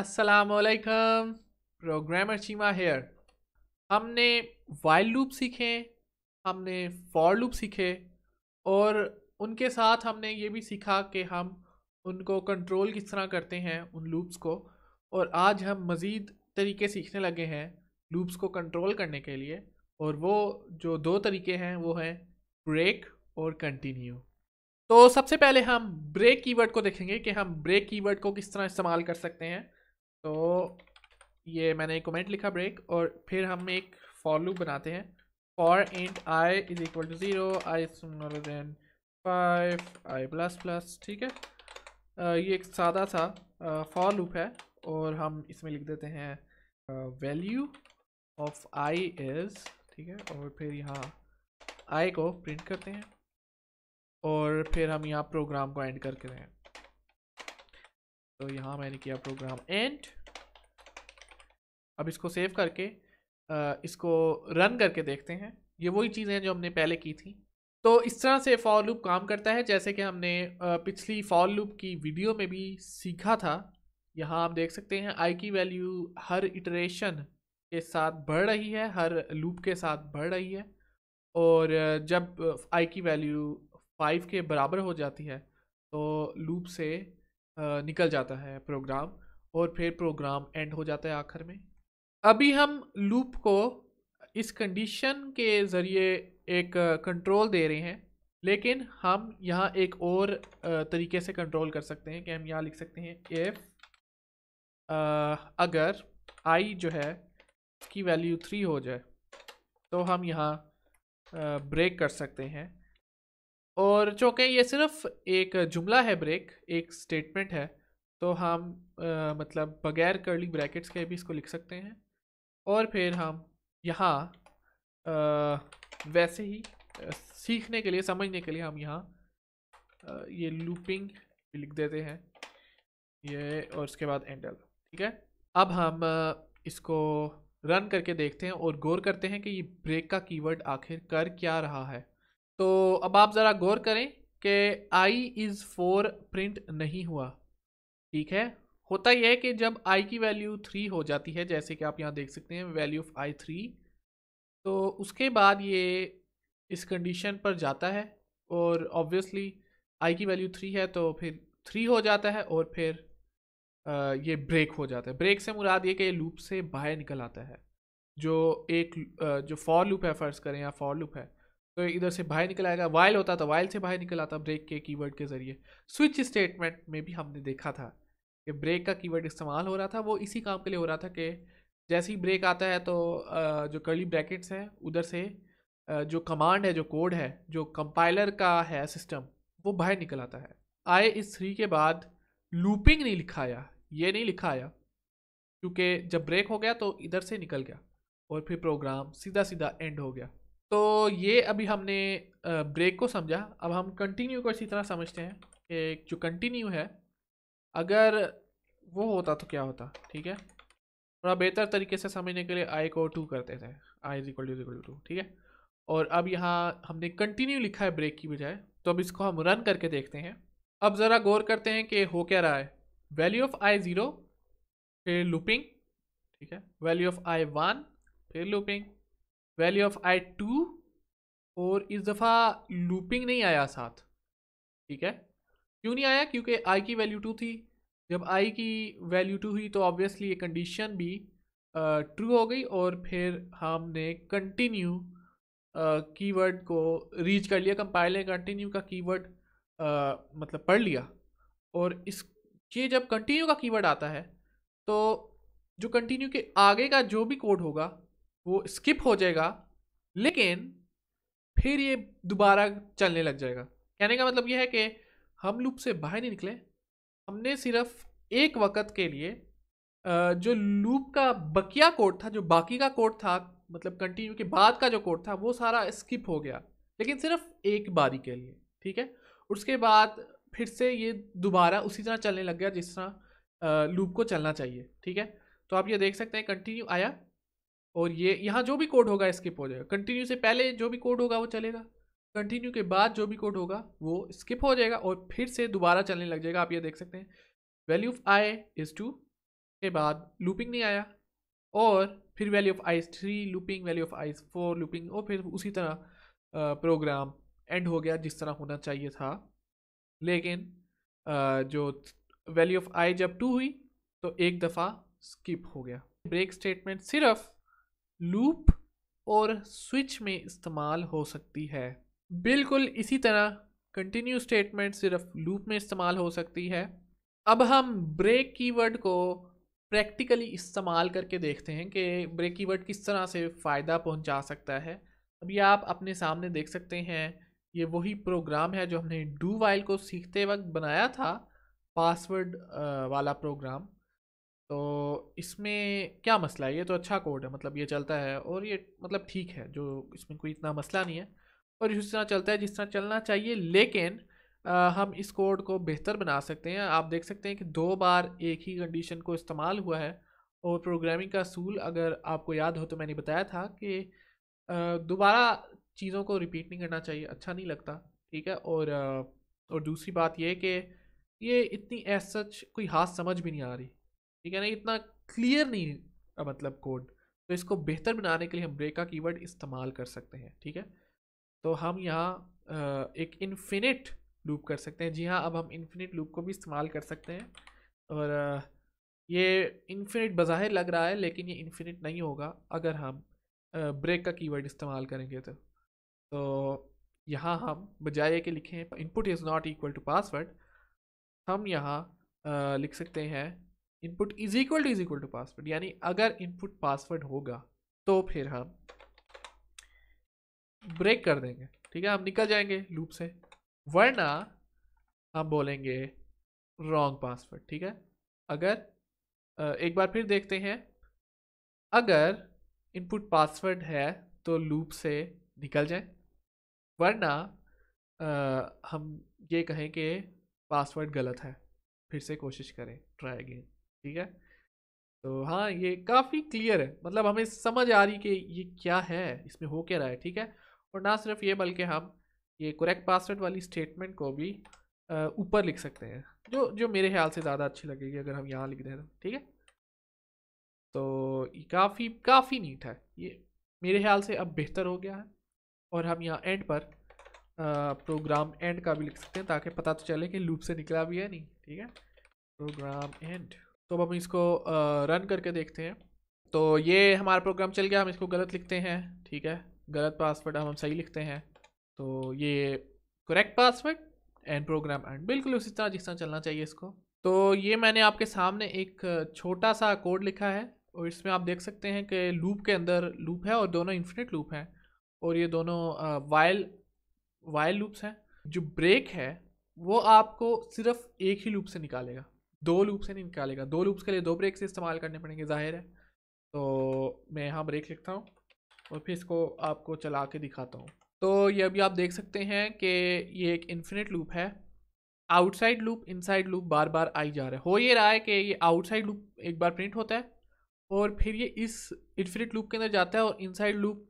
असलकम programmer Cheema here हमने while loop सीखे हमने फॉर लूप सीखे और उनके साथ हमने ये भी सीखा कि हम उनको कंट्रोल किस तरह करते हैं उन लूप्स को और आज हम मज़ीद तरीके सीखने लगे हैं लूप्स को कंट्रोल करने के लिए और वो जो दो तरीके हैं वो हैं ब्रेक और कंटिन्यू तो सबसे पहले हम ब्रेक कीवर्ड को देखेंगे कि हम ब्रेक कीवर्ड को किस तरह इस्तेमाल कर सकते हैं तो ये मैंने एक कमेंट लिखा ब्रेक और फिर हम एक फॉर लूप बनाते हैं for int i is equal to zero i smaller than five i plus plus ठीक है आ, ये एक सादा सा फॉर लूप है और हम इसमें लिख देते हैं वैल्यू ऑफ आई इज़ ठीक है और फिर यहाँ आई को प्रिंट करते हैं और फिर हम यहाँ प्रोग्राम को एंड करके दें तो यहाँ मैंने किया प्रोग्राम एंड अब इसको सेव करके इसको रन करके देखते हैं ये वही चीज़ें हैं जो हमने पहले की थी तो इस तरह से फॉर लूप काम करता है जैसे कि हमने पिछली फॉर लूप की वीडियो में भी सीखा था यहाँ आप देख सकते हैं आई की वैल्यू हर इटरेशन के साथ बढ़ रही है हर लूप के साथ बढ़ रही है और जब आई की वैल्यू फाइव के बराबर हो जाती है तो लूप से निकल जाता है प्रोग्राम और फिर प्रोग्राम एंड हो जाता है आखिर में अभी हम लूप को इस कंडीशन के ज़रिए एक कंट्रोल दे रहे हैं लेकिन हम यहाँ एक और तरीके से कंट्रोल कर सकते हैं कि हम यहाँ लिख सकते हैं इफ़ अगर आई जो है इसकी वैल्यू थ्री हो जाए तो हम यहाँ ब्रेक कर सकते हैं और चूँकि ये सिर्फ एक जुमला है ब्रेक एक स्टेटमेंट है तो हम आ, मतलब बगैर कर्ली ब्रैकेट्स के भी इसको लिख सकते हैं और फिर हम यहाँ वैसे ही सीखने के लिए समझने के लिए हम यहाँ ये लूपिंग लिख देते हैं ये और उसके बाद एंडल ठीक है अब हम इसको रन करके देखते हैं और गौर करते हैं कि ये ब्रेक का कीवर्ड आखिर कर क्या रहा है तो अब आप ज़रा गौर करें कि आई इज़ फोर प्रिंट नहीं हुआ ठीक है होता यह है कि जब आई की वैल्यू थ्री हो जाती है जैसे कि आप यहाँ देख सकते हैं वैल्यू ऑफ आई थ्री तो उसके बाद ये इस कंडीशन पर जाता है और ऑब्वियसली आई की वैल्यू थ्री है तो फिर थ्री हो जाता है और फिर आ, ये ब्रेक हो जाता है ब्रेक से मुराद ये कि ये लूप से बाहर निकल आता है जो एक जो फॉर लूप है फ़र्ज़ करें या फॉर लूप है तो इधर से बाहर निकल आएगा वाइल होता तो वाइल से बाहर निकल आता ब्रेक के कीवर्ड के ज़रिए स्विच स्टेटमेंट में भी हमने देखा था कि ब्रेक का कीवर्ड इस्तेमाल हो रहा था वो इसी काम के लिए हो रहा था कि जैसे ही ब्रेक आता है तो जो कर्ली ब्रैकेट्स हैं उधर से जो कमांड है जो कोड है जो कंपाइलर का है सिस्टम वो बाहर निकल आता है आए इस थ्री के बाद लूपिंग नहीं लिखाया ये नहीं लिखाया क्योंकि जब ब्रेक हो गया तो इधर से निकल गया और फिर प्रोग्राम सीधा सीधा एंड हो गया तो ये अभी हमने ब्रेक को समझा अब हम कंटिन्यू को इसी तरह समझते हैं कि जो कंटिन्यू है अगर वो होता तो क्या होता ठीक है थोड़ा बेहतर तरीके से समझने के लिए आई को टू करते थे i is equal to equal to ठीक है और अब यहाँ हमने कंटिन्यू लिखा है ब्रेक की बजाय तो अब इसको हम रन करके देखते हैं अब ज़रा गौर करते हैं कि हो क्या रहा है वैल्यू ऑफ आई ज़ीरो फिर लुपिंग ठीक है वैल्यू ऑफ आई वन फिर looping value of i two और इस दफ़ा लूपिंग नहीं आया साथ ठीक है क्यों नहीं आया क्योंकि आई की वैल्यू टू थी जब आई की वैल्यू टू हुई तो ऑब्वियसली ये कंडीशन भी ट्रू हो गई और फिर हमने कंटिन्यू कीवर्ड को रीच कर लिया कंपाइल ने कंटिन्यू का कीवर्ड वर्ड मतलब पढ़ लिया और इस ये जब कंटिन्यू का कीवर्ड आता है तो जो कंटिन्यू के आगे का जो भी कोड होगा वो स्किप हो जाएगा लेकिन फिर ये दोबारा चलने लग जाएगा कहने का मतलब ये है कि हम लूप से बाहर नहीं निकले हमने सिर्फ एक वक्त के लिए जो लूप का बकिया कोड था जो बाकी का कोड था मतलब कंटिन्यू के बाद का जो कोड था वो सारा स्किप हो गया लेकिन सिर्फ एक बारी के लिए ठीक है उसके बाद फिर से ये दोबारा उसी तरह चलने लग गया जिस तरह लूप को चलना चाहिए ठीक है तो आप ये देख सकते हैं कंटिन्यू आया और ये यहाँ जो भी कोड होगा स्किप हो जाएगा कंटिन्यू से पहले जो भी कोड होगा वो चलेगा कंटिन्यू के बाद जो भी कोड होगा वो स्किप हो जाएगा और फिर से दोबारा चलने लग जाएगा आप ये देख सकते हैं value of i is two के बाद लूपिंग नहीं आया और फिर value of i three looping value of i four looping और फिर उसी तरह प्रोग्राम एंड हो गया जिस तरह होना चाहिए था लेकिन जो वैल्यू ऑफ आई जब टू हुई तो एक दफ़ा स्किप हो गया ब्रेक स्टेटमेंट सिर्फ लूप और स्विच में इस्तेमाल हो सकती है बिल्कुल इसी तरह कंटिन्यू स्टेटमेंट सिर्फ लूप में इस्तेमाल हो सकती है अब हम ब्रेक कीवर्ड को प्रैक्टिकली इस्तेमाल करके देखते हैं कि ब्रेक कीवर्ड किस तरह से फ़ायदा पहुंचा सकता है अभी आप अपने सामने देख सकते हैं ये वही प्रोग्राम है जो हमने डू वाइल को सीखते वक्त बनाया था पासवर्ड वाला प्रोग्राम तो इसमें क्या मसला है ये तो अच्छा कोड है मतलब ये चलता है और ये मतलब ठीक है जो इसमें कोई इतना मसला नहीं है और इस तरह चलता है जिस तरह चलना चाहिए लेकिन आ, हम इस कोड को बेहतर बना सकते हैं आप देख सकते हैं कि दो बार एक ही कंडीशन को इस्तेमाल हुआ है और प्रोग्रामिंग का असूल अगर आपको याद हो तो मैंने बताया था कि दोबारा चीज़ों को रिपीट नहीं करना चाहिए अच्छा नहीं लगता ठीक है और और दूसरी बात ये कि ये इतनी एज सच कोई हाथ समझ भी नहीं आ रही ठीक है ना इतना क्लियर नहीं मतलब कोड तो इसको बेहतर बनाने के लिए हम ब्रेक का कीवर्ड इस्तेमाल कर सकते हैं ठीक है तो हम यहाँ एक इन्फिनिट लूप कर सकते हैं जी हाँ अब हम इन्फिनिट लूप को भी इस्तेमाल कर सकते हैं और ये इन्फिनिट बज़ाहिर लग रहा है लेकिन ये इन्फिनिट नहीं होगा अगर हम ब्रेक का कीवर्ड इस्तेमाल करेंगे तो तो यहाँ हम बजाय के लिखें input is not equal to password हम यहाँ लिख सकते हैं input is equal to is equal to password यानी अगर इनपुट पासवर्ड होगा तो फिर हम ब्रेक कर देंगे ठीक है हम निकल जाएंगे लूप से वरना हम बोलेंगे रॉन्ग पासवर्ड ठीक है अगर एक बार फिर देखते हैं अगर इनपुट पासवर्ड है तो लूप से निकल जाए वरना आ, हम ये कहें कि पासवर्ड गलत है फिर से कोशिश करें ट्राई अगेन ठीक है तो हाँ ये काफ़ी क्लियर है मतलब हमें समझ आ रही कि ये क्या है इसमें हो क्या रहा है ठीक है और ना सिर्फ ये बल्कि हम ये करेक्ट पासवर्ड वाली स्टेटमेंट को भी ऊपर लिख सकते हैं जो जो मेरे ख्याल से ज़्यादा अच्छी लगेगी अगर हम यहाँ लिख दें तो ठीक है तो काफ़ी काफ़ी नीट है ये मेरे ख्याल से अब बेहतर हो गया है और हम यहाँ एंड पर प्रोग्राम एंड का भी लिख सकते हैं ताकि पता तो चले कि लूप से निकला भी है नहीं ठीक है प्रोग्राम एंड तो अब हम इसको रन करके देखते हैं तो ये हमारा प्रोग्राम चल गया हम इसको गलत लिखते हैं ठीक है गलत पासवर्ड हम सही लिखते हैं तो ये correct password and program end बिल्कुल उसी तरह जिस तरह चलना चाहिए इसको तो ये मैंने आपके सामने एक छोटा सा कोड लिखा है और इसमें आप देख सकते हैं कि लूप के अंदर लूप है और दोनों इन्फिनिट लूप हैं और ये दोनों वायल वायल लूप्स हैं जो ब्रेक है वो आपको सिर्फ एक ही लूप से निकालेगा दो लूप से नहीं निकालेगा दो लूप्स के लिए दो ब्रेक से इस्तेमाल करने पड़ेंगे ज़ाहिर है तो मैं यहाँ ब्रेक लिखता हूँ और फिर इसको आपको चला के दिखाता हूँ तो ये अभी आप देख सकते हैं कि ये एक इन्फिनिट लूप है आउटसाइड लूप इनसाइड लूप बार बार आई जा रहा है हो ये रहा है कि ये आउटसाइड लूप एक बार प्रिंट होता है और फिर ये इस इन्फिनिट लूप के अंदर जाता है और इनसाइड लूप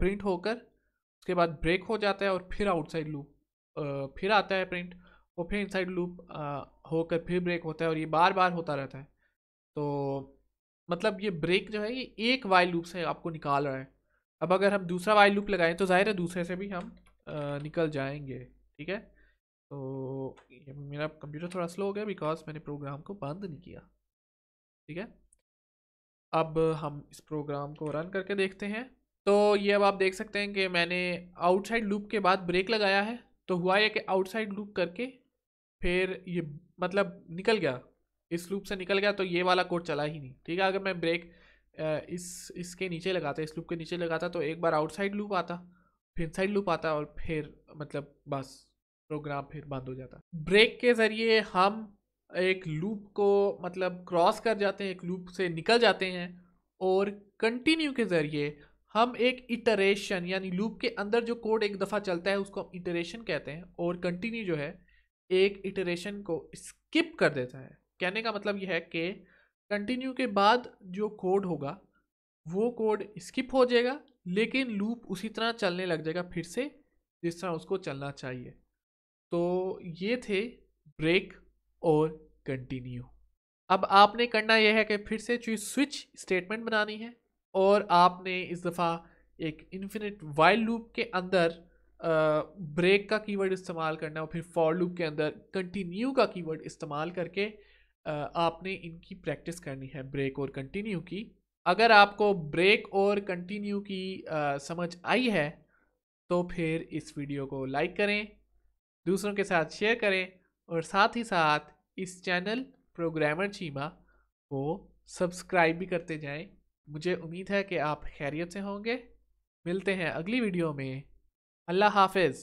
प्रिंट होकर उसके बाद ब्रेक हो जाता है और फिर आउटसाइड लूप फिर आता है प्रिंट और फिर इनसाइड लूप होकर फिर ब्रेक होता है और ये बार बार होता रहता है तो मतलब ये ब्रेक जो है ये एक वाई लूप से आपको निकाल रहा है अब अगर हम दूसरा वाई लूप लगाएं तो जाहिर है दूसरे से भी हम आ, निकल जाएंगे ठीक है तो मेरा कंप्यूटर थोड़ा स्लो हो गया बिकॉज मैंने प्रोग्राम को बंद नहीं किया ठीक है अब हम इस प्रोग्राम को रन करके देखते हैं तो ये अब आप देख सकते हैं कि मैंने आउटसाइड लूप के बाद ब्रेक लगाया है तो हुआ यह कि आउटसाइड लूप करके फिर ये मतलब निकल गया इस लूप से निकल गया तो ये वाला कोड चला ही नहीं ठीक है अगर मैं ब्रेक इस इसके नीचे लगाता इस लूप के नीचे लगाता तो एक बार आउटसाइड लूप आता फिर इनसाइड लूप आता और फिर मतलब बस प्रोग्राम फिर बंद हो जाता ब्रेक के ज़रिए हम एक लूप को मतलब क्रॉस कर जाते हैं एक लूप से निकल जाते हैं और कंटिन्यू के ज़रिए हम एक इटरेशन यानी लूप के अंदर जो कोड एक दफ़ा चलता है उसको हम इटरेशन कहते हैं और कंटिन्यू जो है एक इटरेशन को स्किप कर देता है कहने का मतलब यह है कि कंटिन्यू के बाद जो कोड होगा वो कोड स्किप हो जाएगा लेकिन लूप उसी तरह चलने लग जाएगा फिर से जिस तरह उसको चलना चाहिए तो ये थे ब्रेक और कंटिन्यू अब आपने करना यह है कि फिर से स्विच स्टेटमेंट बनानी है और आपने इस दफ़ा एक इन्फिनिट वाइल्ड लूप के अंदर ब्रेक का कीवर्ड इस्तेमाल करना और फिर फॉर लूप के अंदर कंटिन्यू का कीवर्ड इस्तेमाल करके आपने इनकी प्रैक्टिस करनी है ब्रेक और कंटिन्यू की अगर आपको ब्रेक और कंटिन्यू की समझ आई है तो फिर इस वीडियो को लाइक करें दूसरों के साथ शेयर करें और साथ ही साथ इस चैनल प्रोग्रामर चीमा को सब्सक्राइब भी करते जाएं मुझे उम्मीद है कि आप खैरियत से होंगे मिलते हैं अगली वीडियो में अल्लाह हाफिज़